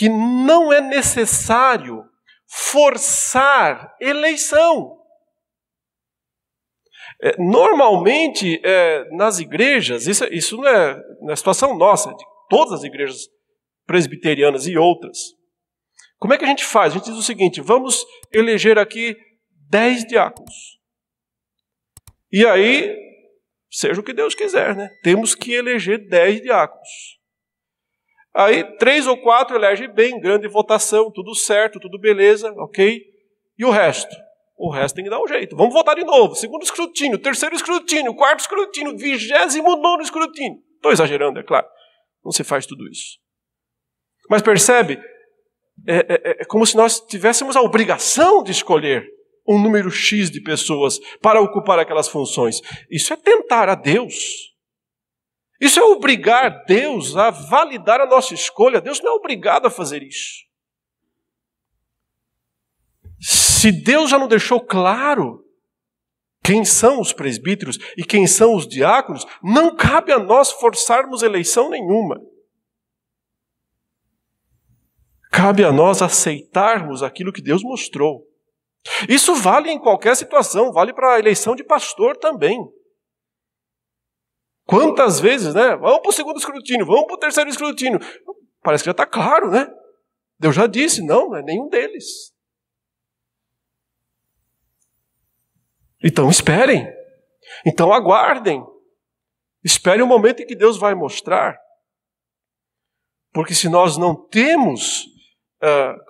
que não é necessário forçar eleição. É, normalmente, é, nas igrejas, isso, isso não é na é situação nossa, é de todas as igrejas presbiterianas e outras. Como é que a gente faz? A gente diz o seguinte: vamos eleger aqui dez diáconos. E aí, seja o que Deus quiser, né? Temos que eleger dez diáconos. Aí três ou quatro elege bem, grande votação, tudo certo, tudo beleza, ok? E o resto? O resto tem que dar um jeito. Vamos votar de novo. Segundo escrutínio, terceiro escrutínio, quarto escrutínio, vigésimo nono escrutínio. Estou exagerando, é claro. Não se faz tudo isso. Mas percebe? É, é, é, é como se nós tivéssemos a obrigação de escolher um número X de pessoas para ocupar aquelas funções. Isso é tentar a Deus. Isso é obrigar Deus a validar a nossa escolha. Deus não é obrigado a fazer isso. Se Deus já não deixou claro quem são os presbíteros e quem são os diáconos, não cabe a nós forçarmos eleição nenhuma. Cabe a nós aceitarmos aquilo que Deus mostrou. Isso vale em qualquer situação, vale para a eleição de pastor também. Quantas vezes, né? Vamos para o segundo escrutínio, vamos para o terceiro escrutínio. Parece que já está claro, né? Deus já disse, não, não é nenhum deles. Então esperem. Então aguardem. Espere o momento em que Deus vai mostrar. Porque se nós não temos uh,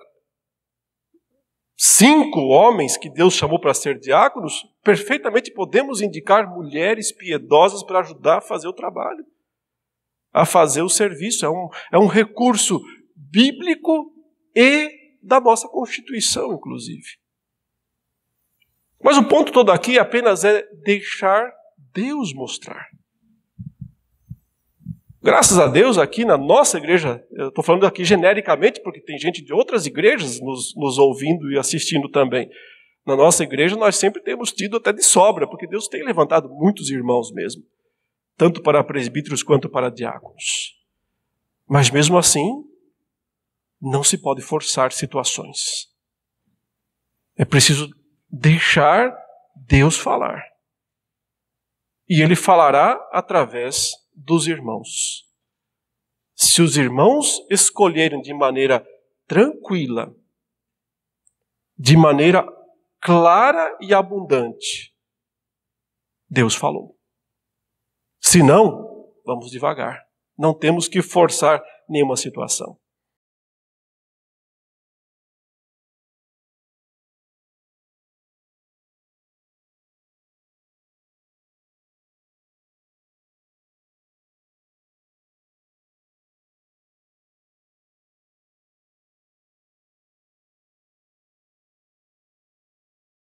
cinco homens que Deus chamou para ser diáconos, perfeitamente podemos indicar mulheres piedosas para ajudar a fazer o trabalho, a fazer o serviço. É um, é um recurso bíblico e da nossa Constituição, inclusive. Mas o ponto todo aqui apenas é deixar Deus mostrar. Graças a Deus, aqui na nossa igreja, eu estou falando aqui genericamente, porque tem gente de outras igrejas nos, nos ouvindo e assistindo também. Na nossa igreja, nós sempre temos tido até de sobra, porque Deus tem levantado muitos irmãos mesmo, tanto para presbíteros quanto para diáconos. Mas mesmo assim, não se pode forçar situações. É preciso deixar Deus falar. E Ele falará através dos irmãos. Se os irmãos escolherem de maneira tranquila, de maneira clara e abundante, Deus falou. Se não, vamos devagar. Não temos que forçar nenhuma situação.